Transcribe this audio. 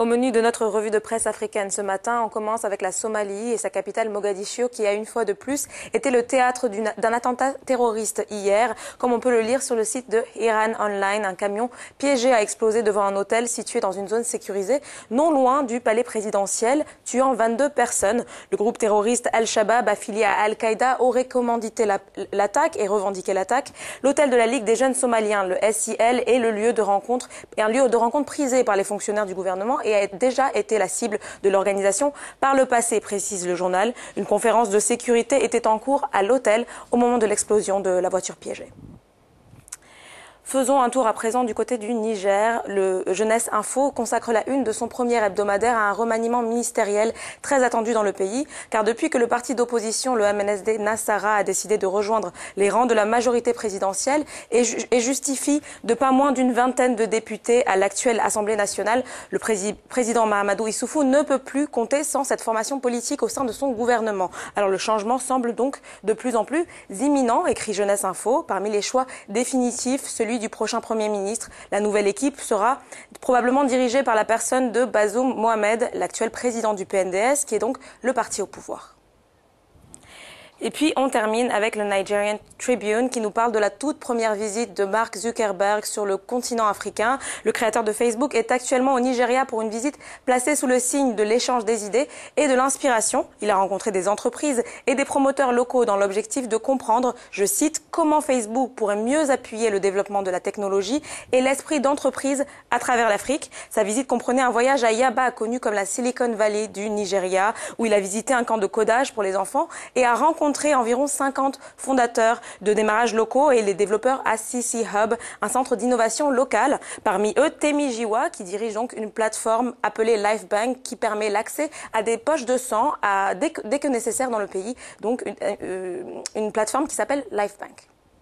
Au menu de notre revue de presse africaine ce matin, on commence avec la Somalie et sa capitale Mogadiscio qui a une fois de plus été le théâtre d'un attentat terroriste hier, comme on peut le lire sur le site de Iran Online. Un camion piégé a explosé devant un hôtel situé dans une zone sécurisée non loin du palais présidentiel, tuant 22 personnes. Le groupe terroriste Al-Shabaab affilié à Al-Qaïda aurait commandité l'attaque et revendiqué l'attaque. L'hôtel de la Ligue des jeunes somaliens, le SIL, est le lieu de rencontre, un lieu de rencontre prisé par les fonctionnaires du gouvernement et a déjà été la cible de l'organisation par le passé, précise le journal. Une conférence de sécurité était en cours à l'hôtel au moment de l'explosion de la voiture piégée. Faisons un tour à présent du côté du Niger. Le Jeunesse Info consacre la une de son premier hebdomadaire à un remaniement ministériel très attendu dans le pays, car depuis que le parti d'opposition, le MNSD Nassara, a décidé de rejoindre les rangs de la majorité présidentielle et, justifie de pas moins d'une vingtaine de députés à l'actuelle Assemblée nationale, le président Mahamadou Issoufou ne peut plus compter sans cette formation politique au sein de son gouvernement. Alors le changement semble donc de plus en plus imminent, écrit Jeunesse Info. Parmi les choix définitifs, celui du prochain Premier ministre. La nouvelle équipe sera probablement dirigée par la personne de Bazoum Mohamed, l'actuel président du PNDS, qui est donc le parti au pouvoir. Et puis on termine avec le Nigerian Tribune qui nous parle de la toute première visite de Mark Zuckerberg sur le continent africain. Le créateur de Facebook est actuellement au Nigeria pour une visite placée sous le signe de l'échange des idées et de l'inspiration. Il a rencontré des entreprises et des promoteurs locaux dans l'objectif de comprendre, je cite, comment Facebook pourrait mieux appuyer le développement de la technologie et l'esprit d'entreprise à travers l'Afrique. Sa visite comprenait un voyage à Yaba, connu comme la Silicon Valley du Nigeria, où il a visité un camp de codage pour les enfants et a rencontré rencontré environ 50 fondateurs de démarrages locaux et les développeurs à CC Hub, un centre d'innovation local Parmi eux, Temi Jiwa, qui dirige donc une plateforme appelée LifeBank qui permet l'accès à des poches de sang dès, que, nécessaire dans le pays. Donc une, euh, une plateforme qui s'appelle LifeBank.